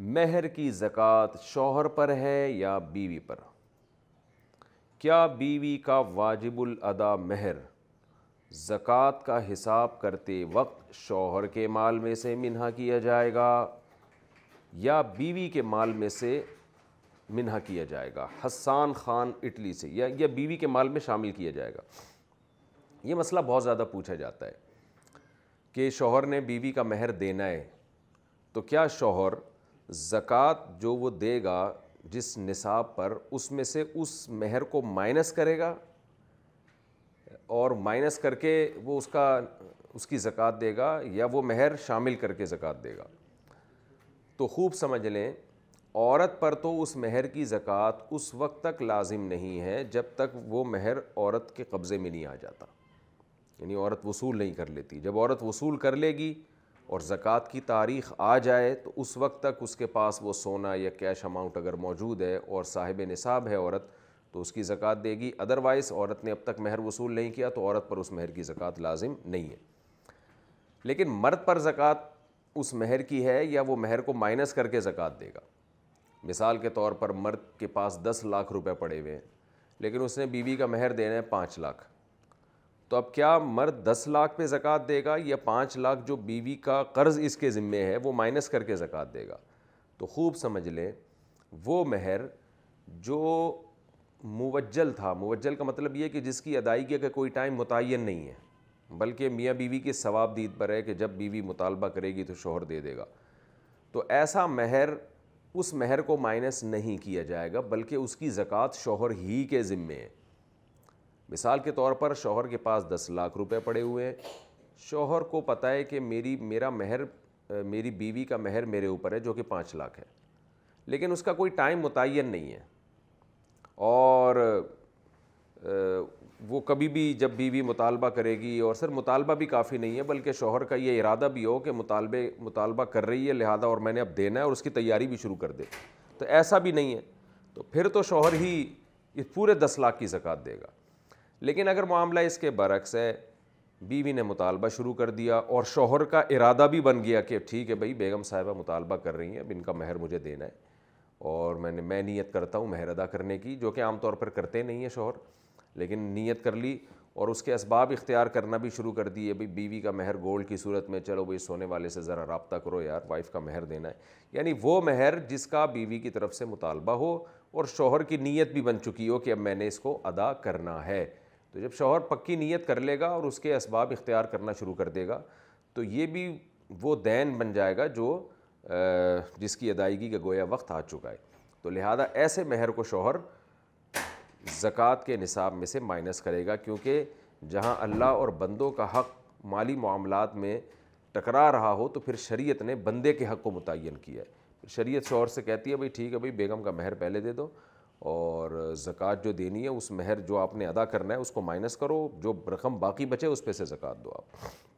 महर की ज़क़़त शोहर पर है या बीवी पर क्या बीवी का वाजिबुल अदा महर ज़क़़त का हिसाब करते वक्त शोहर के माल में से मिन्हा किया जाएगा या बीवी के माल में से मिन्हा किया जाएगा हसान ख़ान इटली से या या बीवी के माल में शामिल किया जाएगा ये मसला बहुत ज़्यादा पूछा जाता है कि शोहर ने बीवी का महर देना है तो क्या शोहर ज़क़़त जो वो देगा जिस निसाब पर उसमें से उस महर को माइनस करेगा और माइनस करके वो उसका उसकी ज़क़़त देगा या वो महर शामिल करके ज़क़़त देगा तो खूब समझ लें औरत पर तो उस महर की ज़क़़त उस वक्त तक लाजिम नहीं है जब तक वो महर औरत के कब्ज़े में नहीं आ जाता यानी औरत वसूल नहीं कर लेती जब औरत वसूल कर लेगी और ज़क़़त की तारीख़ आ जाए तो उस वक्त तक उसके पास वो सोना या कैश अमाउंट अगर मौजूद है और साहिब निसाब है औरत तो उसकी ज़क़़त देगी अदरवाइज़ औरत ने अब तक महर वसूल नहीं किया तो औरत पर उस महर की ज़क़़त लाजिम नहीं है लेकिन मर्द पर ज़क़़त उस महर की है या वो महर को माइनस करके ज़क़़त देगा मिसाल के तौर पर मर्द के पास दस लाख रुपये पड़े हुए हैं लेकिन उसने बीवी का महर देना है पाँच लाख तो अब क्या मर्द दस लाख पे ज़क़़त देगा या पाँच लाख जो बीवी का कर्ज़ इसके ज़िम्मे है वो माइनस करके ज़क़़त देगा तो खूब समझ लें वो महर जो मुवज्जल था मुवज्जल का मतलब ये कि जिसकी अदायगी का कोई टाइम मुतन नहीं है बल्कि मियाँ बीवी के सवाब दीद पर है कि जब बीवी मुतालबा करेगी तो शोहर दे देगा तो ऐसा महर उस महर को माइनस नहीं किया जाएगा बल्कि उसकी ज़क़़त शोहर ही के ज़िम्मे है मिसाल के तौर पर शोहर के पास दस लाख रुपए पड़े हुए हैं शोहर को पता है कि मेरी मेरा महर मेरी बीवी का महर मेरे ऊपर है जो कि पाँच लाख है लेकिन उसका कोई टाइम मुतन नहीं है और वो कभी भी जब बीवी मुतालबा करेगी और सर मुतालबा भी काफ़ी नहीं है बल्कि शोहर का ये इरादा भी हो कि मुतालबे मुतालबा कर रही है लिहाजा और मैंने अब देना है और उसकी तैयारी भी शुरू कर दे तो ऐसा भी नहीं है तो फिर तो शोहर ही इस पूरे दस लाख की ज़क़़त देगा लेकिन अगर मामला इसके बरक्स है बीवी ने मुतालबा शुरू कर दिया और शोहर का इरादा भी बन गया कि ठीक है भाई बेगम साहिबा मुतालबा कर रही हैं अब इनका महर मुझे देना है और मैंने मैं नीयत करता हूँ महर अदा करने की जो कि आम तौर पर करते नहीं हैं शोहर लेकिन नीयत कर ली और उसके इसबाब इख्तियार करना भी शुरू कर दिए भाई बीवी का महर गोल्ड की सूरत में चलो भाई सोने वाले से ज़रा रबता करो यार वाइफ का महर देना है यानी वो महर जिसका बीवी की तरफ से मुतालबा हो और शोहर की नीयत भी बन चुकी हो कि अब मैंने इसको अदा करना है तो जब शोहर पक्की नीयत कर लेगा और उसके इसबाब इख्तियार करना शुरू कर देगा तो ये भी वो दैन बन जाएगा जो जिसकी अदायगी का गोया वक्त आ चुका है तो लिहाजा ऐसे महर को शोहर ज़क़़त के निसाब में से माइनस करेगा क्योंकि जहाँ अल्लाह और बंदों का हक़ माली मामला में टकरा रहा हो तो फिर शरीयत ने बंदे के हक़ को मुतन किया है शरीयत शोहर से कहती है भाई ठीक है भाई बेगम का महर पहले दे दो और ज़क़़त जो देनी है उस महर जो आपने अदा करना है उसको माइनस करो जो रकम बाकी बचे उस पर से ज़क़़त दो आप